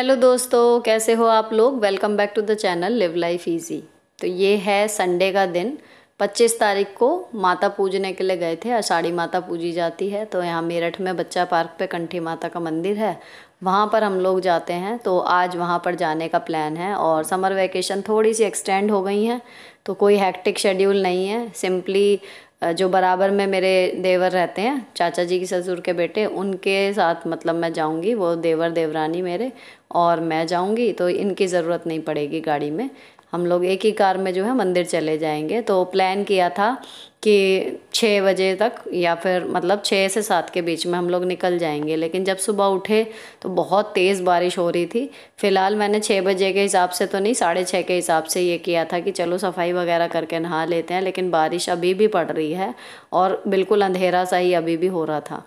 hello दोस्तों कैसे हो आप लोग welcome back to the channel live life easy तो ये है संडे का दिन 25 तारीख को माता पूजने के लिए गए थे आषाढ़ी माता पूजी जाती है तो यहाँ मेरठ में बच्चा पार्क पे कंठी माता का मंदिर है वहाँ पर हम लोग जाते हैं तो आज वहाँ पर जाने का प्लान है और समर वैकेशन थोड़ी सी एक्सटेंड हो गई हैं तो कोई हैक्टिक शेड्यूल नहीं है सिंपली जो बराबर में मेरे देवर रहते हैं चाचा जी की ससुर के बेटे उनके साथ मतलब मैं जाऊंगी वो देवर देवरानी मेरे और मैं जाऊंगी तो इनकी ज़रूरत नहीं पड़ेगी गाड़ी में हम लोग एक ही कार में जो है मंदिर चले जाएंगे तो प्लान किया था कि छः बजे तक या फिर मतलब छः से सात के बीच में हम लोग निकल जाएंगे लेकिन जब सुबह उठे तो बहुत तेज़ बारिश हो रही थी फ़िलहाल मैंने छः बजे के हिसाब से तो नहीं साढ़े छः के हिसाब से ये किया था कि चलो सफाई वगैरह करके नहा लेते हैं लेकिन बारिश अभी भी पड़ रही है और बिल्कुल अंधेरा सा ही अभी भी हो रहा था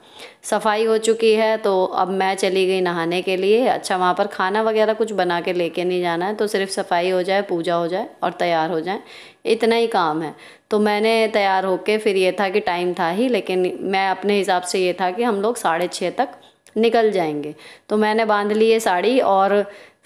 सफाई हो चुकी है तो अब मैं चली गई नहाने के लिए अच्छा वहाँ पर खाना वगैरह कुछ बना के लेके नहीं जाना है तो सिर्फ सफाई हो जाए पूजा हो जाए और तैयार हो जाए इतना ही काम है तो मैंने तैयार होके फिर ये था कि टाइम था ही लेकिन मैं अपने हिसाब से ये था कि हम लोग साढ़े छः तक निकल जाएंगे तो मैंने बांध ली ये साड़ी और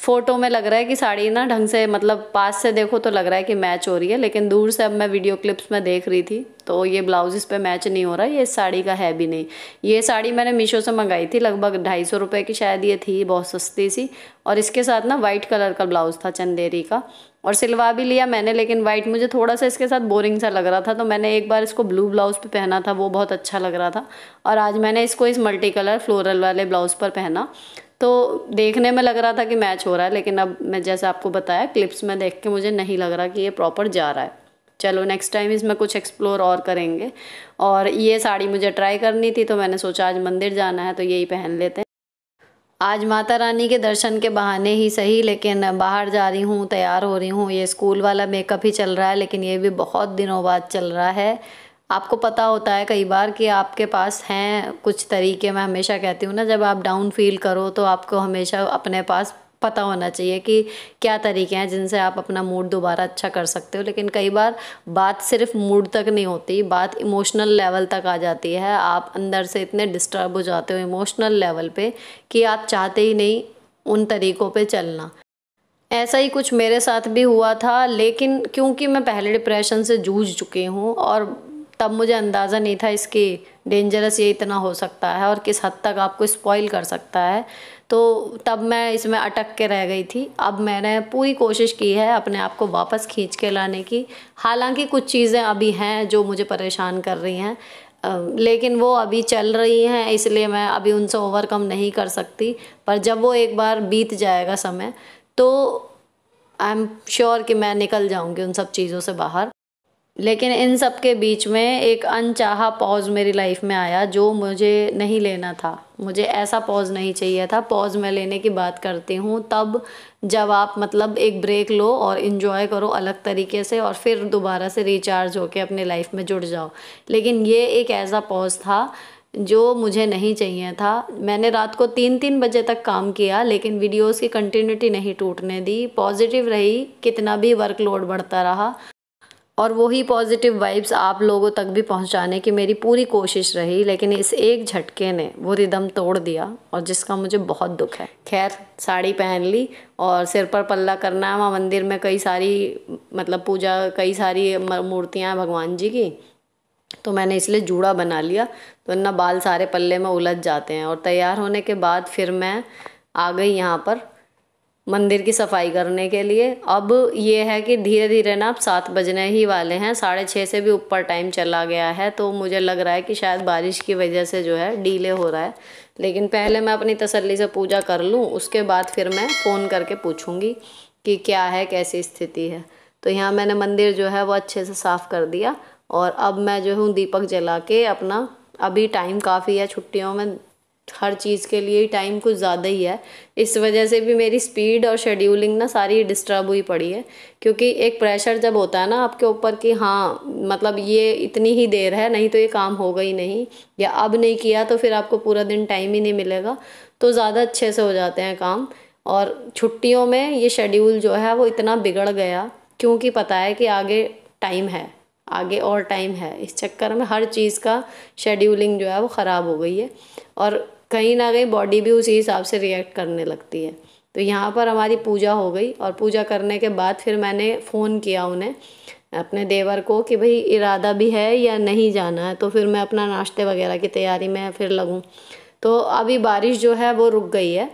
फ़ोटो में लग रहा है कि साड़ी ना ढंग से मतलब पास से देखो तो लग रहा है कि मैच हो रही है लेकिन दूर से अब मैं वीडियो क्लिप्स में देख रही थी तो ये ब्लाउज इस पर मैच नहीं हो रहा ये साड़ी का है भी नहीं ये साड़ी मैंने मीशो से मंगाई थी लगभग ढाई सौ रुपये की शायद ये थी बहुत सस्ती सी और इसके साथ ना वाइट कलर का ब्लाउज़ था चंदेरी का और सिलवा भी लिया मैंने लेकिन वाइट मुझे थोड़ा सा इसके साथ बोरिंग सा लग रहा था तो मैंने एक बार इसको ब्लू ब्लाउज़ पर पहना था वो बहुत अच्छा लग रहा था और आज मैंने इसको इस मल्टी कलर फ्लोरल वाले ब्लाउज़ पर पहना तो देखने में लग रहा था कि मैच हो रहा है लेकिन अब मैं जैसे आपको बताया क्लिप्स में देख के मुझे नहीं लग रहा कि ये प्रॉपर जा रहा है चलो नेक्स्ट टाइम इसमें कुछ एक्सप्लोर और करेंगे और ये साड़ी मुझे ट्राई करनी थी तो मैंने सोचा आज मंदिर जाना है तो यही पहन लेते हैं आज माता रानी के दर्शन के बहाने ही सही लेकिन बाहर जा रही हूँ तैयार हो रही हूँ ये स्कूल वाला मेकअप ही चल रहा है लेकिन ये भी बहुत दिनों बाद चल रहा है आपको पता होता है कई बार कि आपके पास हैं कुछ तरीके मैं हमेशा कहती हूँ ना जब आप डाउन फील करो तो आपको हमेशा अपने पास पता होना चाहिए कि क्या तरीके हैं जिनसे आप अपना मूड दोबारा अच्छा कर सकते हो लेकिन कई बार बात सिर्फ मूड तक नहीं होती बात इमोशनल लेवल तक आ जाती है आप अंदर से इतने डिस्टर्ब हो जाते हो इमोशनल लेवल पे कि आप चाहते ही नहीं उन तरीक़ों पे चलना ऐसा ही कुछ मेरे साथ भी हुआ था लेकिन क्योंकि मैं पहले डिप्रेशन से जूझ चुकी हूँ और तब मुझे अंदाज़ा नहीं था इसकी डेंजरस ये इतना हो सकता है और किस हद तक आपको स्पॉइल कर सकता है तो तब मैं इसमें अटक के रह गई थी अब मैंने पूरी कोशिश की है अपने आप को वापस खींच के लाने की हालांकि कुछ चीज़ें अभी हैं जो मुझे परेशान कर रही हैं लेकिन वो अभी चल रही हैं इसलिए मैं अभी उनसे ओवरकम नहीं कर सकती पर जब वो एक बार बीत जाएगा समय तो आई एम श्योर कि मैं निकल जाऊंगी उन सब चीज़ों से बाहर लेकिन इन सब के बीच में एक अनचाहा पॉज मेरी लाइफ में आया जो मुझे नहीं लेना था मुझे ऐसा पॉज नहीं चाहिए था पॉज मैं लेने की बात करती हूँ तब जब आप मतलब एक ब्रेक लो और इन्जॉय करो अलग तरीके से और फिर दोबारा से रिचार्ज होके अपने लाइफ में जुड़ जाओ लेकिन ये एक ऐसा पॉज था जो मुझे नहीं चाहिए था मैंने रात को तीन तीन बजे तक काम किया लेकिन वीडियोस की कंटिन्यूटी नहीं टूटने दी पॉजिटिव रही कितना भी वर्कलोड बढ़ता रहा और वही पॉजिटिव वाइब्स आप लोगों तक भी पहुंचाने की मेरी पूरी कोशिश रही लेकिन इस एक झटके ने वो रिदम तोड़ दिया और जिसका मुझे बहुत दुख है खैर साड़ी पहन ली और सिर पर पल्ला करना है वहाँ मंदिर में कई सारी मतलब पूजा कई सारी मूर्तियाँ भगवान जी की तो मैंने इसलिए जूड़ा बना लिया तो ना बाल सारे पल्ले में उलझ जाते हैं और तैयार होने के बाद फिर मैं आ गई यहाँ पर मंदिर की सफाई करने के लिए अब ये है कि धीरे धीरे ना अब सात बजने ही वाले हैं साढ़े छः से भी ऊपर टाइम चला गया है तो मुझे लग रहा है कि शायद बारिश की वजह से जो है डीले हो रहा है लेकिन पहले मैं अपनी तसल्ली से पूजा कर लूँ उसके बाद फिर मैं फ़ोन करके पूछूँगी कि क्या है कैसी स्थिति है तो यहाँ मैंने मंदिर जो है वो अच्छे से साफ़ कर दिया और अब मैं जो हूँ दीपक जला के अपना अभी टाइम काफ़ी है छुट्टियों में हर चीज़ के लिए टाइम कुछ ज़्यादा ही है इस वजह से भी मेरी स्पीड और शेड्यूलिंग ना सारी डिस्टर्ब हुई पड़ी है क्योंकि एक प्रेशर जब होता है ना आपके ऊपर कि हाँ मतलब ये इतनी ही देर है नहीं तो ये काम होगा ही नहीं या अब नहीं किया तो फिर आपको पूरा दिन टाइम ही नहीं मिलेगा तो ज़्यादा अच्छे से हो जाते हैं काम और छुट्टियों में ये शेड्यूल जो है वो इतना बिगड़ गया क्योंकि पता है कि आगे टाइम है आगे और टाइम है इस चक्कर में हर चीज़ का शेड्यूलिंग जो है वो ख़राब हो गई है और कहीं ना कहीं बॉडी भी उसी हिसाब से रिएक्ट करने लगती है तो यहाँ पर हमारी पूजा हो गई और पूजा करने के बाद फिर मैंने फ़ोन किया उन्हें अपने देवर को कि भाई इरादा भी है या नहीं जाना है तो फिर मैं अपना नाश्ते वगैरह की तैयारी में फिर लगूँ तो अभी बारिश जो है वो रुक गई है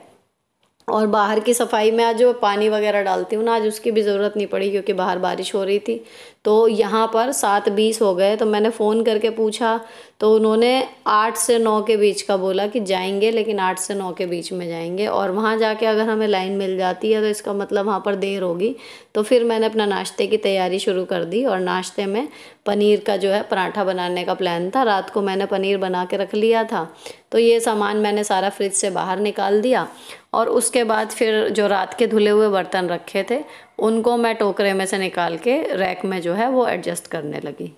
और बाहर की सफाई में आज जो पानी वगैरह डालती हूँ ना आज उसकी भी ज़रूरत नहीं पड़ी क्योंकि बाहर बारिश हो रही थी तो यहाँ पर सात बीस हो गए तो मैंने फ़ोन करके पूछा तो उन्होंने आठ से नौ के बीच का बोला कि जाएंगे लेकिन आठ से नौ के बीच में जाएंगे और वहाँ जाके अगर हमें लाइन मिल जाती है तो इसका मतलब वहाँ पर देर होगी तो फिर मैंने अपना नाश्ते की तैयारी शुरू कर दी और नाश्ते में पनीर का जो है पराठा बनाने का प्लान था रात को मैंने पनीर बना के रख लिया था तो ये सामान मैंने सारा फ्रिज से बाहर निकाल दिया और उसके बाद फिर जो रात के धुले हुए बर्तन रखे थे उनको मैं टोकरे में से निकाल के रैक में जो है वो एडजस्ट करने लगी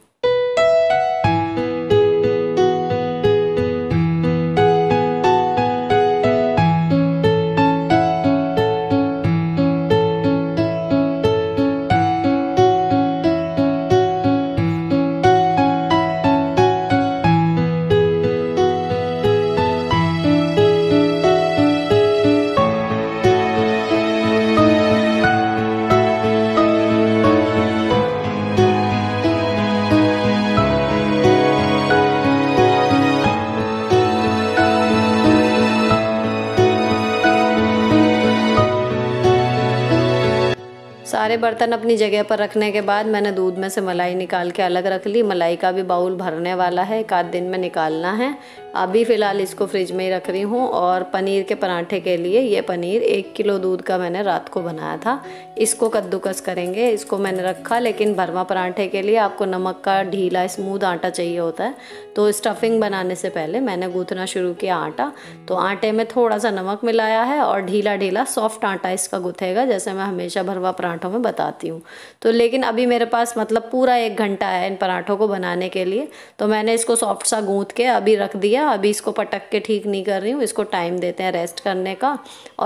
सारे बर्तन अपनी जगह पर रखने के बाद मैंने दूध में से मलाई निकाल के अलग रख ली मलाई का भी बाउल भरने वाला है एक आध दिन में निकालना है अभी फ़िलहाल इसको फ्रिज में ही रख रही हूँ और पनीर के पराठे के लिए ये पनीर एक किलो दूध का मैंने रात को बनाया था इसको कद्दूकस करेंगे इसको मैंने रखा लेकिन भरवा पराठे के लिए आपको नमक का ढीला स्मूद आटा चाहिए होता है तो स्टफिंग बनाने से पहले मैंने गूँथना शुरू किया आटा तो आटे में थोड़ा सा नमक मिलाया है और ढीला ढीला सॉफ्ट आटा इसका गुथेगा जैसे मैं हमेशा भरवा पराठों में बताती हूँ तो लेकिन अभी मेरे पास मतलब पूरा एक घंटा है इन पराठों को बनाने के लिए तो मैंने इसको सॉफ्ट सा गूँथ के अभी रख दिया अभी इसको पटक के ठीक नहीं कर रही हूँ इसको टाइम देते हैं रेस्ट करने का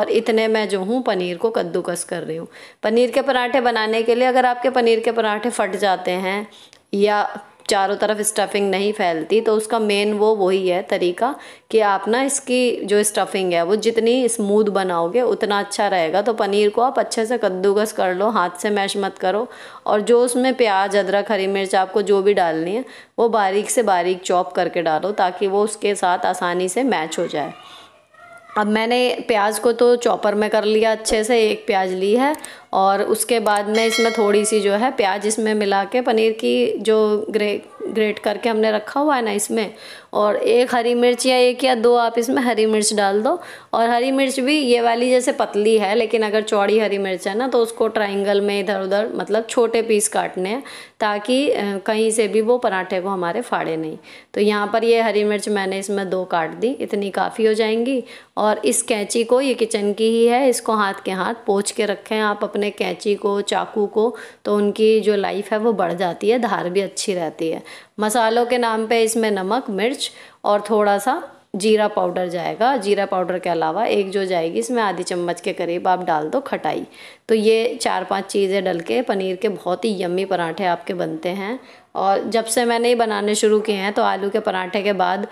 और इतने मैं जो हूँ पनीर को कद्दूकस कर रही हूँ पनीर के पराठे बनाने के लिए अगर आपके पनीर के पराठे फट जाते हैं या चारों तरफ स्टफिंग नहीं फैलती तो उसका मेन वो वही है तरीका कि आप ना इसकी जो स्टफिंग है वो जितनी स्मूथ बनाओगे उतना अच्छा रहेगा तो पनीर को आप अच्छे से कद्दूकस कर लो हाथ से मैश मत करो और जो उसमें प्याज अदरक हरी मिर्च आपको जो भी डालनी है वो बारीक से बारीक चॉप करके डालो ताकि वो उसके साथ आसानी से मैच हो जाए अब मैंने प्याज को तो चॉपर में कर लिया अच्छे से एक प्याज ली है और उसके बाद में इसमें थोड़ी सी जो है प्याज इसमें मिला के पनीर की जो ग्रे ग्रेट करके हमने रखा हुआ है ना इसमें और एक हरी मिर्च या एक या दो आप इसमें हरी मिर्च डाल दो और हरी मिर्च भी ये वाली जैसे पतली है लेकिन अगर चौड़ी हरी मिर्च है ना तो उसको ट्राइंगल में इधर उधर मतलब छोटे पीस काटने हैं ताकि कहीं से भी वो पराठे को हमारे फाड़े नहीं तो यहाँ पर ये हरी मिर्च मैंने इसमें दो काट दी इतनी काफ़ी हो जाएंगी और इस कैंची को ये किचन की ही है इसको हाथ के हाथ पोछ के रखें आप अपने अपने कैंची को चाकू को तो उनकी जो लाइफ है वो बढ़ जाती है धार भी अच्छी रहती है मसालों के नाम पे इसमें नमक मिर्च और थोड़ा सा जीरा पाउडर जाएगा जीरा पाउडर के अलावा एक जो जाएगी इसमें आधी चम्मच के करीब आप डाल दो खटाई तो ये चार पांच चीज़ें डल के पनीर के बहुत ही यम्मी पराठे आपके बनते हैं और जब से मैंने ये बनाने शुरू किए हैं तो आलू के पराठे के बाद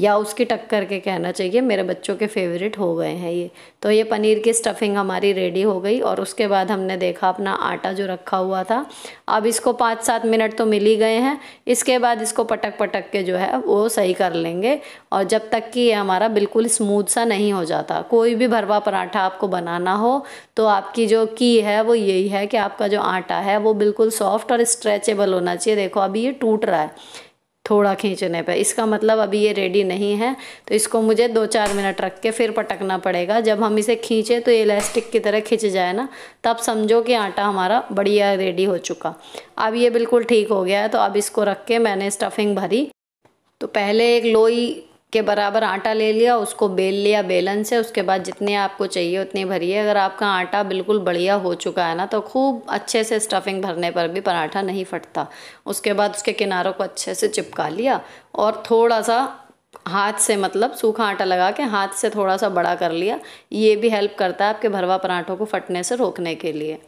या उसकी टक्कर के कहना चाहिए मेरे बच्चों के फेवरेट हो गए हैं ये तो ये पनीर की स्टफिंग हमारी रेडी हो गई और उसके बाद हमने देखा अपना आटा जो रखा हुआ था अब इसको पाँच सात मिनट तो मिल ही गए हैं इसके बाद इसको पटक पटक के जो है वो सही कर लेंगे और जब तक कि ये हमारा बिल्कुल स्मूथ सा नहीं हो जाता कोई भी भरवा पराठा आपको बनाना हो तो आपकी जो की है वो यही है कि आपका जो आटा है वो बिल्कुल सॉफ्ट और स्ट्रेचेबल होना चाहिए देखो अभी ये टूट रहा है थोड़ा खींचने पे इसका मतलब अभी ये रेडी नहीं है तो इसको मुझे दो चार मिनट रख के फिर पटकना पड़ेगा जब हम इसे खींचे तो ये इलास्टिक की तरह खिंच जाए ना तब समझो कि आटा हमारा बढ़िया रेडी हो चुका अब ये बिल्कुल ठीक हो गया है तो अब इसको रख के मैंने स्टफिंग भरी तो पहले एक लोई के बराबर आटा ले लिया उसको बेल लिया बेलन से उसके बाद जितने आपको चाहिए उतने भरिए अगर आपका आटा बिल्कुल बढ़िया हो चुका है ना तो खूब अच्छे से स्टफिंग भरने पर भी पराठा नहीं फटता उसके बाद उसके किनारों को अच्छे से चिपका लिया और थोड़ा सा हाथ से मतलब सूखा आटा लगा के हाथ से थोड़ा सा बड़ा कर लिया ये भी हेल्प करता है आपके भरवा पराठों को फटने से रोकने के लिए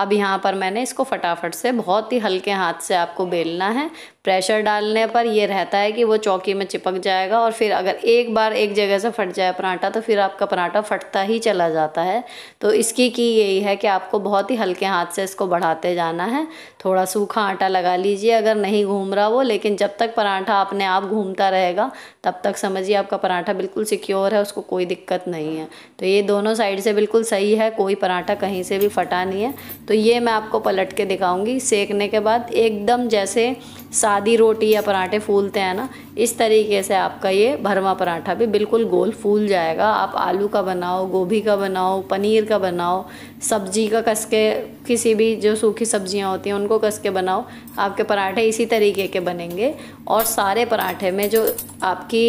अब यहाँ पर मैंने इसको फटाफट से बहुत ही हल्के हाथ से आपको बेलना है प्रेशर डालने पर यह रहता है कि वो चौकी में चिपक जाएगा और फिर अगर एक बार एक जगह से फट जाए पराठा तो फिर आपका पराठा फटता ही चला जाता है तो इसकी की यही है कि आपको बहुत ही हल्के हाथ से इसको बढ़ाते जाना है थोड़ा सूखा आटा लगा लीजिए अगर नहीं घूम रहा वो लेकिन जब तक पराठा अपने आप घूमता रहेगा तब तक समझिए आपका पराठा बिल्कुल सिक्योर है उसको कोई दिक्कत नहीं है तो ये दोनों साइड से बिल्कुल सही है कोई पराठा कहीं से भी फटा नहीं है तो ये मैं आपको पलट के दिखाऊंगी सेकने के बाद एकदम जैसे सादी रोटी या पराठे फूलते हैं ना इस तरीके से आपका ये भरवा पराठा भी बिल्कुल गोल फूल जाएगा आप आलू का बनाओ गोभी का बनाओ पनीर का बनाओ सब्जी का कस के किसी भी जो सूखी सब्जियां होती हैं उनको कस के बनाओ आपके पराठे इसी तरीके के बनेंगे और सारे पराठे में जो आपकी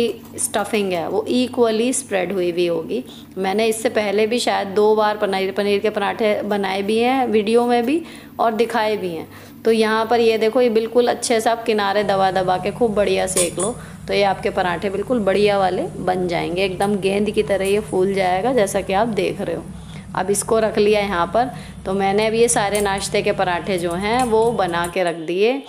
स्टफिंग है वो इक्वली स्प्रेड हुई हुई होगी मैंने इससे पहले भी शायद दो बार पनीर पनीर के पराठे बनाए भी हैं वीडियो में भी और दिखाए भी हैं तो यहाँ पर ये देखो ये बिल्कुल अच्छे से आप किनारे दबा दबा के खूब बढ़िया सेक लो तो ये आपके पराठे बिल्कुल बढ़िया वाले बन जाएंगे एकदम गेंद की तरह ये फूल जाएगा जैसा कि आप देख रहे हो अब इसको रख लिया यहाँ पर तो मैंने अब ये सारे नाश्ते के पराठे जो हैं वो बना के रख दिए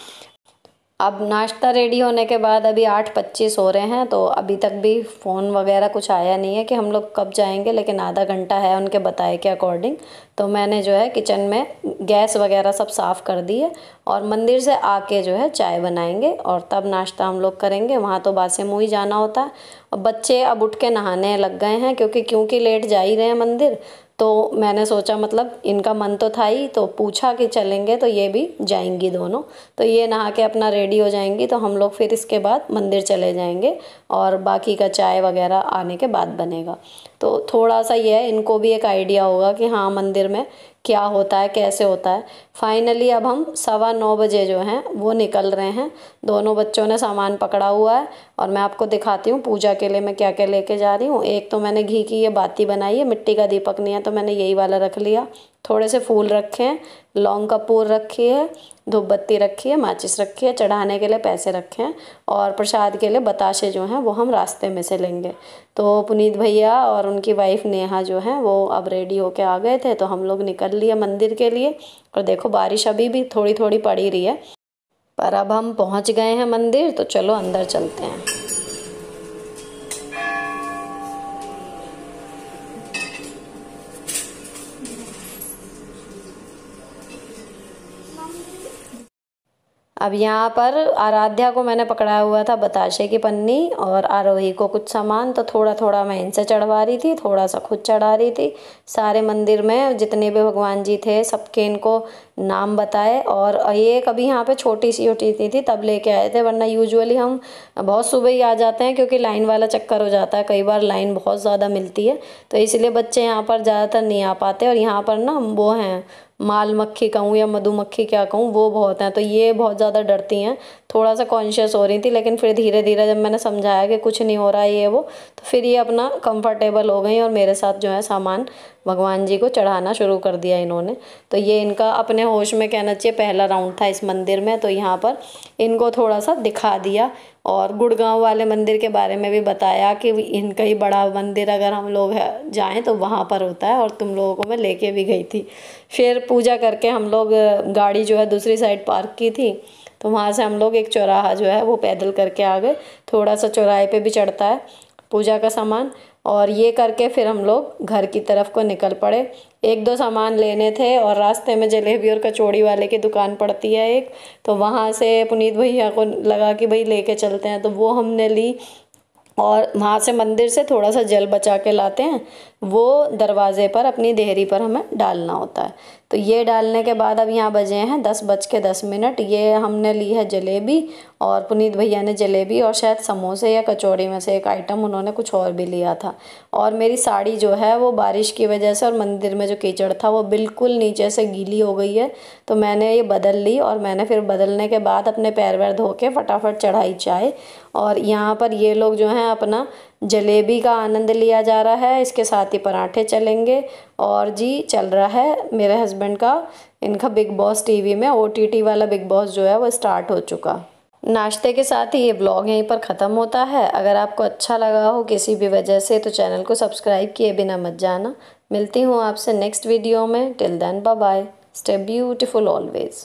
अब नाश्ता रेडी होने के बाद अभी आठ पच्चीस हो रहे हैं तो अभी तक भी फ़ोन वगैरह कुछ आया नहीं है कि हम लोग कब जाएंगे लेकिन आधा घंटा है उनके बताए के अकॉर्डिंग तो मैंने जो है किचन में गैस वगैरह सब साफ़ कर दिए और मंदिर से आके जो है चाय बनाएंगे और तब नाश्ता हम लोग करेंगे वहाँ तो बासे मुँह ही जाना होता है और बच्चे अब उठ के नहाने लग गए हैं क्योंकि क्योंकि लेट जा ही रहे हैं मंदिर तो मैंने सोचा मतलब इनका मन तो था ही तो पूछा कि चलेंगे तो ये भी जाएंगी दोनों तो ये नहा के अपना रेडी हो जाएंगी तो हम लोग फिर इसके बाद मंदिर चले जाएंगे और बाकी का चाय वगैरह आने के बाद बनेगा तो थोड़ा सा ये है इनको भी एक आइडिया होगा कि हाँ मंदिर शरीर में क्या होता है कैसे होता है फाइनली अब हम सवा नौ बजे जो हैं वो निकल रहे हैं दोनों बच्चों ने सामान पकड़ा हुआ है और मैं आपको दिखाती हूँ पूजा के लिए मैं क्या क्या लेके जा रही हूँ एक तो मैंने घी की ये बाती बनाई है मिट्टी का दीपक नहीं है तो मैंने यही वाला रख लिया थोड़े से फूल रखे हैं लौंग का पूर रखी है धूप बत्ती रखी है माचिस रखी है चढ़ाने के लिए पैसे रखे हैं और प्रसाद के लिए बताशे जो हैं वो हम रास्ते में से लेंगे तो पुनीत भैया और उनकी वाइफ नेहा जो हैं वो अब रेडी होके आ गए थे तो हम लोग निकल लिए मंदिर के लिए और देखो बारिश अभी भी थोड़ी थोड़ी पड़ी रही है पर अब हम पहुंच गए हैं मंदिर तो चलो अंदर चलते हैं अब यहाँ पर आराध्या को मैंने पकड़ाया हुआ था बताशे की पन्नी और आरोही को कुछ सामान तो थोड़ा थोड़ा मैं इनसे चढ़वा रही थी थोड़ा सा खुद चढ़ा रही थी सारे मंदिर में जितने भी भगवान जी थे सबके इनको नाम बताए और ये कभी यहाँ पे छोटी सी होती थी, थी तब लेके आए थे वरना यूजुअली हम बहुत सुबह ही आ जाते हैं क्योंकि लाइन वाला चक्कर हो जाता है कई बार लाइन बहुत ज़्यादा मिलती है तो इसलिए बच्चे यहाँ पर ज़्यादातर नहीं आ पाते और यहाँ पर ना वो हैं माल मक्खी कहूँ या मधुमक्खी क्या कहूँ वो बहुत हैं तो ये बहुत ज़्यादा डरती हैं थोड़ा सा कॉन्शियस हो रही थी लेकिन फिर धीरे धीरे जब मैंने समझाया कि कुछ नहीं हो रहा ये वो तो फिर ये अपना कंफर्टेबल हो गई और मेरे साथ जो है सामान भगवान जी को चढ़ाना शुरू कर दिया इन्होंने तो ये इनका अपने होश में कहना चाहिए पहला राउंड था इस मंदिर में तो यहाँ पर इनको थोड़ा सा दिखा दिया और गुड़गांव वाले मंदिर के बारे में भी बताया कि इनका ही बड़ा मंदिर अगर हम लोग जाएँ तो वहाँ पर होता है और तुम लोगों को मैं लेके भी गई थी फिर पूजा करके हम लोग गाड़ी जो है दूसरी साइड पार्क की थी तो वहाँ से हम लोग एक चौराहा जो है वो पैदल करके आ गए थोड़ा सा चौराहे पे भी चढ़ता है पूजा का सामान और ये करके फिर हम लोग घर की तरफ को निकल पड़े एक दो सामान लेने थे और रास्ते में जलेबी और कचौड़ी वाले की दुकान पड़ती है एक तो वहाँ से पुनीत भैया को लगा कि भाई लेके चलते हैं तो वो हमने ली और वहाँ से मंदिर से थोड़ा सा जल बचा के लाते हैं वो दरवाज़े पर अपनी देहरी पर हमें डालना होता है तो ये डालने के बाद अब यहाँ बजे हैं दस बज के दस मिनट ये हमने ली है जलेबी और पुनीत भैया ने जलेबी और शायद समोसे या कचौड़ी में से एक आइटम उन्होंने कुछ और भी लिया था और मेरी साड़ी जो है वो बारिश की वजह से और मंदिर में जो कीचड़ था वो बिल्कुल नीचे से गीली हो गई है तो मैंने ये बदल ली और मैंने फिर बदलने के बाद अपने पैर वैर धो के फटाफट चढ़ाई चाय और यहाँ पर ये लोग जो हैं अपना जलेबी का आनंद लिया जा रहा है इसके साथ ही पराठे चलेंगे और जी चल रहा है मेरे हस्बैंड का इनका बिग बॉस टीवी में ओटीटी वाला बिग बॉस जो है वो स्टार्ट हो चुका नाश्ते के साथ ही ये ब्लॉग यहीं पर ख़त्म होता है अगर आपको अच्छा लगा हो किसी भी वजह से तो चैनल को सब्सक्राइब किए बिना मत जाना मिलती हूँ आपसे नेक्स्ट वीडियो में till then bye bye stay beautiful always